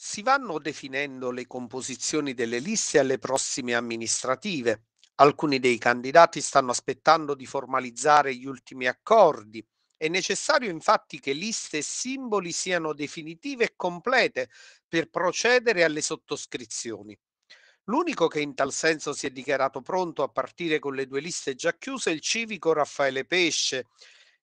Si vanno definendo le composizioni delle liste alle prossime amministrative. Alcuni dei candidati stanno aspettando di formalizzare gli ultimi accordi. È necessario infatti che liste e simboli siano definitive e complete per procedere alle sottoscrizioni. L'unico che in tal senso si è dichiarato pronto a partire con le due liste già chiuse è il civico Raffaele Pesce,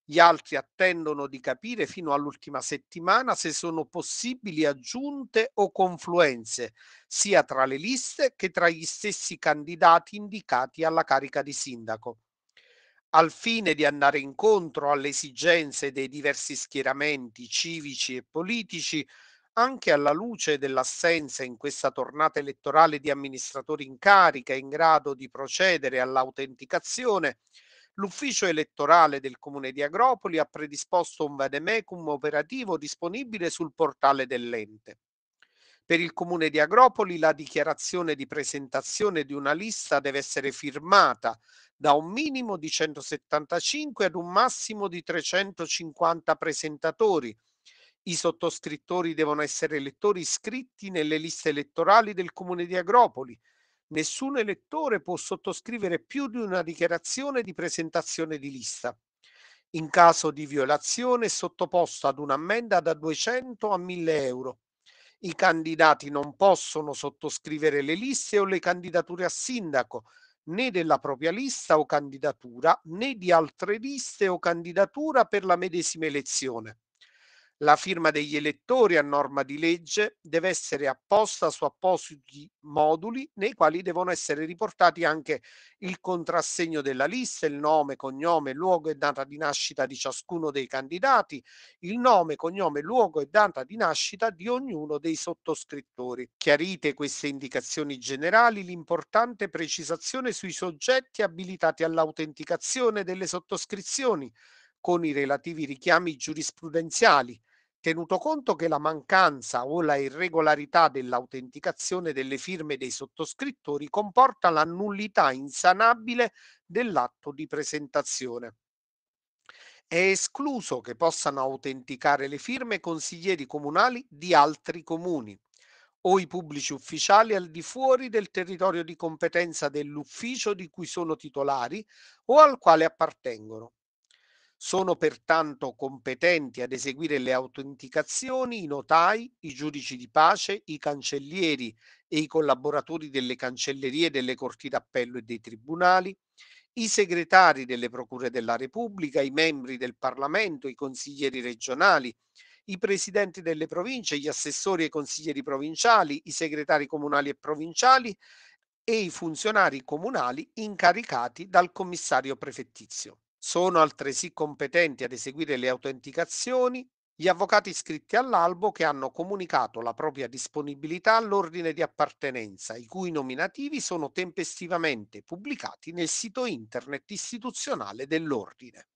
gli altri attendono di capire fino all'ultima settimana se sono possibili aggiunte o confluenze, sia tra le liste che tra gli stessi candidati indicati alla carica di sindaco. Al fine di andare incontro alle esigenze dei diversi schieramenti civici e politici, anche alla luce dell'assenza in questa tornata elettorale di amministratori in carica in grado di procedere all'autenticazione, L'ufficio elettorale del comune di Agropoli ha predisposto un vademecum operativo disponibile sul portale dell'ente. Per il comune di Agropoli la dichiarazione di presentazione di una lista deve essere firmata da un minimo di 175 ad un massimo di 350 presentatori. I sottoscrittori devono essere elettori iscritti nelle liste elettorali del comune di Agropoli, nessun elettore può sottoscrivere più di una dichiarazione di presentazione di lista. In caso di violazione è sottoposto ad un'ammenda da 200 a 1000 euro. I candidati non possono sottoscrivere le liste o le candidature a sindaco, né della propria lista o candidatura, né di altre liste o candidatura per la medesima elezione. La firma degli elettori a norma di legge deve essere apposta su appositi moduli nei quali devono essere riportati anche il contrassegno della lista, il nome, cognome, luogo e data di nascita di ciascuno dei candidati, il nome, cognome, luogo e data di nascita di ognuno dei sottoscrittori. Chiarite queste indicazioni generali, l'importante precisazione sui soggetti abilitati all'autenticazione delle sottoscrizioni con i relativi richiami giurisprudenziali, tenuto conto che la mancanza o la irregolarità dell'autenticazione delle firme dei sottoscrittori comporta la nullità insanabile dell'atto di presentazione. È escluso che possano autenticare le firme consiglieri comunali di altri comuni o i pubblici ufficiali al di fuori del territorio di competenza dell'ufficio di cui sono titolari o al quale appartengono sono pertanto competenti ad eseguire le autenticazioni i notai, i giudici di pace, i cancellieri e i collaboratori delle cancellerie delle corti d'appello e dei tribunali, i segretari delle procure della Repubblica, i membri del Parlamento, i consiglieri regionali, i presidenti delle province, gli assessori e consiglieri provinciali, i segretari comunali e provinciali e i funzionari comunali incaricati dal commissario prefettizio. Sono altresì competenti ad eseguire le autenticazioni gli avvocati iscritti all'albo che hanno comunicato la propria disponibilità all'ordine di appartenenza, i cui nominativi sono tempestivamente pubblicati nel sito internet istituzionale dell'ordine.